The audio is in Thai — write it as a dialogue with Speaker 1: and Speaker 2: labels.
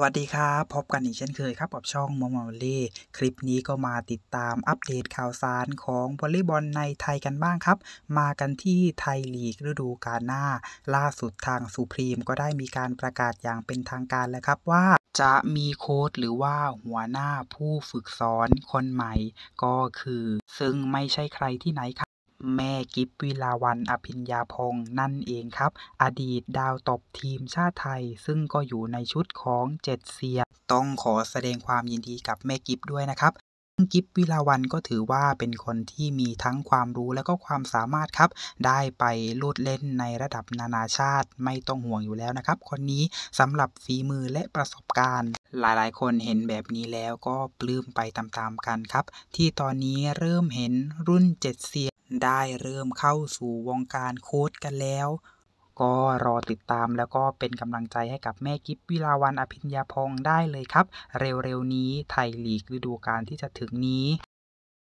Speaker 1: สวัสดีครับพบกันอีกเช่นเคยครับกับช่องมอมอลลี่คลิปนี้ก็มาติดตามอัปเดตข่าวสารของวอลเลย์บอลในไทยกันบ้างครับ มากันที่ไทยลีกฤดูกาลหน้าล่าสุดทางสุพรีม ก็ได้มีการประกาศอย่างเป็นทางการแล้วครับว่า จะมีโค้ชหรือว่าหัวหน้าผู้ฝึกสอนคนใหม่ก็คือ ซึ่งไม่ใช่ใครที่ไหนครับแม่กิฟวิลาวันอภิญญาพงษ์นั่นเองครับ อดีตดาวตบทีมชาติไทย ซึ่งก็อยู่ในชุดของเจ็ดเสียต้องขอแสดงความยินดีกับแม่กิฟด้วยนะครับกิฟวิลาวันก็ถือว่าเป็นคนที่มีทั้งความรู้และก็ความสามารถครับ ได้ไปลลดเล่นในระดับนานาชาติไม่ต้องห่วงอยู่แล้วนะครับ คนนี้สำหรับฝีมือและประสบการณ์ หลายๆคนเห็นแบบนี้แล้วก็ปลื้มไปตามๆกันครับ ที่ตอนนี้เริ่มเห็นรุ่นเจ็ดเซียนได้เริ่มเข้าสู่วงการโค้ดกันแล้วก็รอติดตามแล้วก็เป็นกำลังใจให้กับแม่กิฟวิลาวันอภิญญาพงศ์ได้เลยครับ เร็วๆนี้ไทยลีกฤดูกาลที่จะถึงนี้